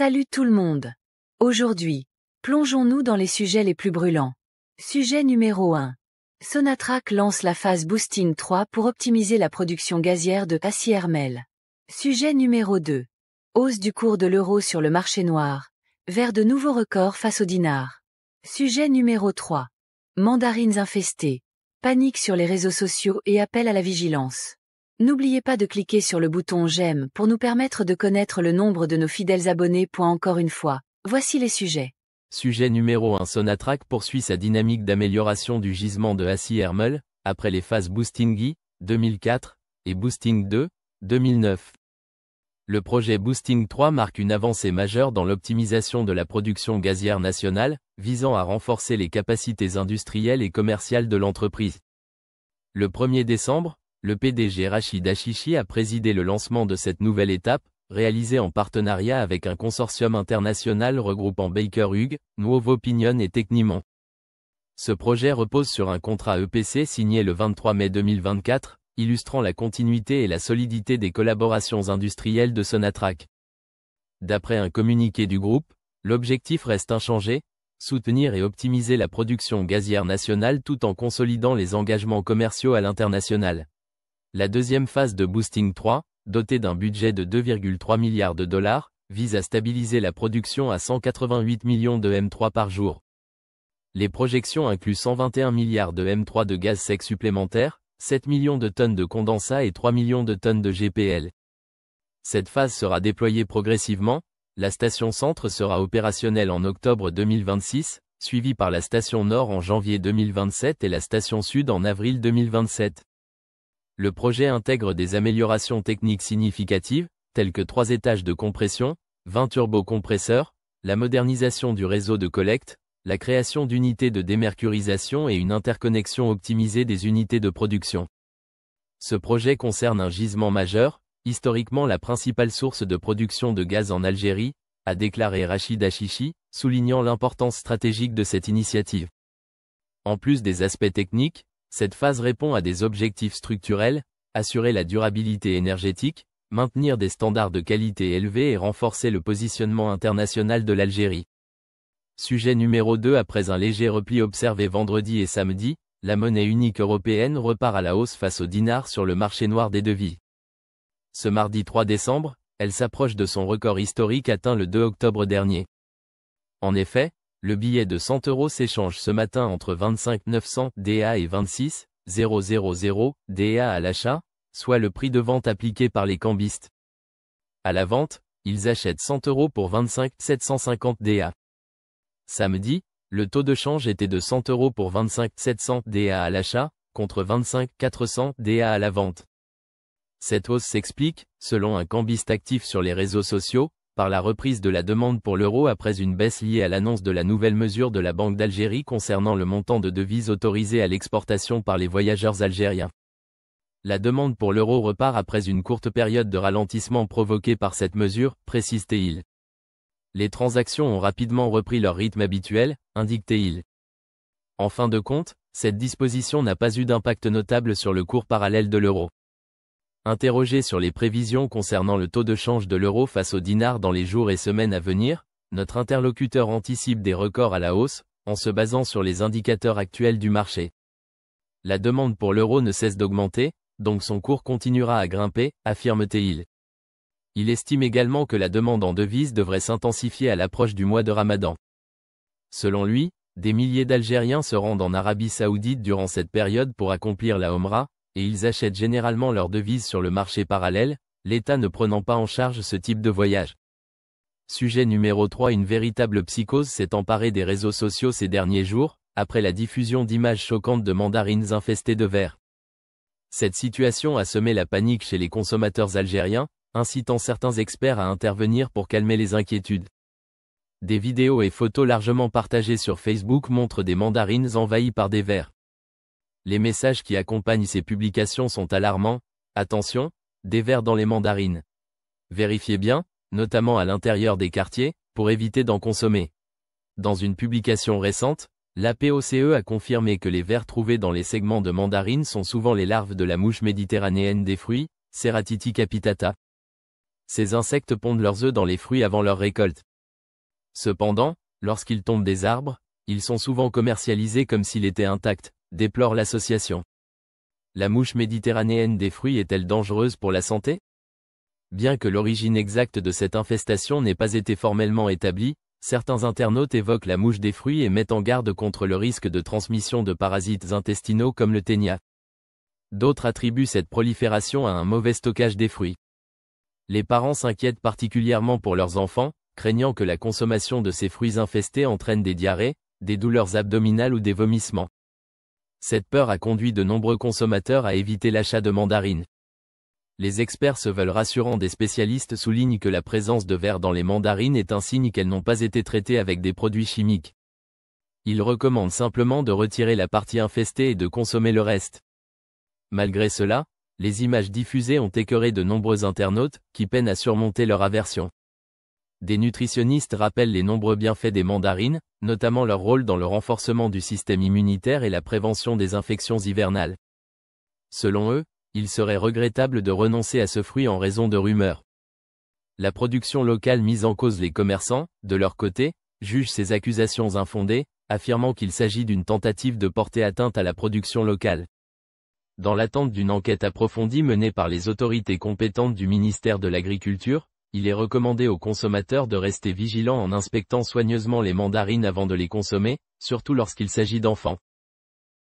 Salut tout le monde. Aujourd'hui, plongeons-nous dans les sujets les plus brûlants. Sujet numéro 1. Sonatrac lance la phase Boosting 3 pour optimiser la production gazière de acier Sujet numéro 2. Hausse du cours de l'euro sur le marché noir, vers de nouveaux records face au dinar. Sujet numéro 3. Mandarines infestées. Panique sur les réseaux sociaux et appel à la vigilance. N'oubliez pas de cliquer sur le bouton J'aime pour nous permettre de connaître le nombre de nos fidèles abonnés. Encore une fois, voici les sujets. Sujet numéro 1 Sonatrack poursuit sa dynamique d'amélioration du gisement de Assis Hermel, après les phases Boosting 2004, et Boosting 2, 2009. Le projet Boosting 3 marque une avancée majeure dans l'optimisation de la production gazière nationale, visant à renforcer les capacités industrielles et commerciales de l'entreprise. Le 1er décembre, le PDG Rachid Achichi a présidé le lancement de cette nouvelle étape, réalisée en partenariat avec un consortium international regroupant Baker Hughes, Nuovo Opinion et Technimont. Ce projet repose sur un contrat EPC signé le 23 mai 2024, illustrant la continuité et la solidité des collaborations industrielles de Sonatrach. D'après un communiqué du groupe, l'objectif reste inchangé, soutenir et optimiser la production gazière nationale tout en consolidant les engagements commerciaux à l'international. La deuxième phase de Boosting 3, dotée d'un budget de 2,3 milliards de dollars, vise à stabiliser la production à 188 millions de M3 par jour. Les projections incluent 121 milliards de M3 de gaz sec supplémentaire, 7 millions de tonnes de condensat et 3 millions de tonnes de GPL. Cette phase sera déployée progressivement, la station centre sera opérationnelle en octobre 2026, suivie par la station nord en janvier 2027 et la station sud en avril 2027. Le projet intègre des améliorations techniques significatives, telles que trois étages de compression, 20 turbocompresseurs, la modernisation du réseau de collecte, la création d'unités de démercurisation et une interconnexion optimisée des unités de production. Ce projet concerne un gisement majeur, historiquement la principale source de production de gaz en Algérie, a déclaré Rachid Achichi, soulignant l'importance stratégique de cette initiative. En plus des aspects techniques, cette phase répond à des objectifs structurels, assurer la durabilité énergétique, maintenir des standards de qualité élevés et renforcer le positionnement international de l'Algérie. Sujet numéro 2 Après un léger repli observé vendredi et samedi, la monnaie unique européenne repart à la hausse face au dinar sur le marché noir des devis. Ce mardi 3 décembre, elle s'approche de son record historique atteint le 2 octobre dernier. En effet, le billet de 100 euros s'échange ce matin entre 25 900 DA et 26 000 DA à l'achat, soit le prix de vente appliqué par les cambistes. À la vente, ils achètent 100 euros pour 25 750 DA. Samedi, le taux de change était de 100 euros pour 25 700 DA à l'achat, contre 25 400 DA à la vente. Cette hausse s'explique, selon un cambiste actif sur les réseaux sociaux, par la reprise de la demande pour l'euro après une baisse liée à l'annonce de la nouvelle mesure de la Banque d'Algérie concernant le montant de devises autorisées à l'exportation par les voyageurs algériens. La demande pour l'euro repart après une courte période de ralentissement provoquée par cette mesure, précise-t-il. Les transactions ont rapidement repris leur rythme habituel, indique-t-il. En fin de compte, cette disposition n'a pas eu d'impact notable sur le cours parallèle de l'euro. Interrogé sur les prévisions concernant le taux de change de l'euro face au dinar dans les jours et semaines à venir, notre interlocuteur anticipe des records à la hausse, en se basant sur les indicateurs actuels du marché. La demande pour l'euro ne cesse d'augmenter, donc son cours continuera à grimper, affirme-t-il. Il estime également que la demande en devises devrait s'intensifier à l'approche du mois de Ramadan. Selon lui, des milliers d'Algériens se rendent en Arabie saoudite durant cette période pour accomplir la Omra, et ils achètent généralement leurs devises sur le marché parallèle, l'État ne prenant pas en charge ce type de voyage. Sujet numéro 3 Une véritable psychose s'est emparée des réseaux sociaux ces derniers jours, après la diffusion d'images choquantes de mandarines infestées de vers. Cette situation a semé la panique chez les consommateurs algériens, incitant certains experts à intervenir pour calmer les inquiétudes. Des vidéos et photos largement partagées sur Facebook montrent des mandarines envahies par des vers. Les messages qui accompagnent ces publications sont alarmants. Attention, des vers dans les mandarines. Vérifiez bien, notamment à l'intérieur des quartiers, pour éviter d'en consommer. Dans une publication récente, la e a confirmé que les vers trouvés dans les segments de mandarines sont souvent les larves de la mouche méditerranéenne des fruits, Ceratiti capitata. Ces insectes pondent leurs œufs dans les fruits avant leur récolte. Cependant, lorsqu'ils tombent des arbres, ils sont souvent commercialisés comme s'ils étaient intacts. Déplore l'association. La mouche méditerranéenne des fruits est-elle dangereuse pour la santé Bien que l'origine exacte de cette infestation n'ait pas été formellement établie, certains internautes évoquent la mouche des fruits et mettent en garde contre le risque de transmission de parasites intestinaux comme le ténia. D'autres attribuent cette prolifération à un mauvais stockage des fruits. Les parents s'inquiètent particulièrement pour leurs enfants, craignant que la consommation de ces fruits infestés entraîne des diarrhées, des douleurs abdominales ou des vomissements. Cette peur a conduit de nombreux consommateurs à éviter l'achat de mandarines. Les experts se veulent rassurants des spécialistes soulignent que la présence de verre dans les mandarines est un signe qu'elles n'ont pas été traitées avec des produits chimiques. Ils recommandent simplement de retirer la partie infestée et de consommer le reste. Malgré cela, les images diffusées ont écœuré de nombreux internautes, qui peinent à surmonter leur aversion des nutritionnistes rappellent les nombreux bienfaits des mandarines, notamment leur rôle dans le renforcement du système immunitaire et la prévention des infections hivernales. Selon eux, il serait regrettable de renoncer à ce fruit en raison de rumeurs. La production locale mise en cause les commerçants, de leur côté, jugent ces accusations infondées, affirmant qu'il s'agit d'une tentative de porter atteinte à la production locale. Dans l'attente d'une enquête approfondie menée par les autorités compétentes du ministère de l'Agriculture, il est recommandé aux consommateurs de rester vigilants en inspectant soigneusement les mandarines avant de les consommer, surtout lorsqu'il s'agit d'enfants.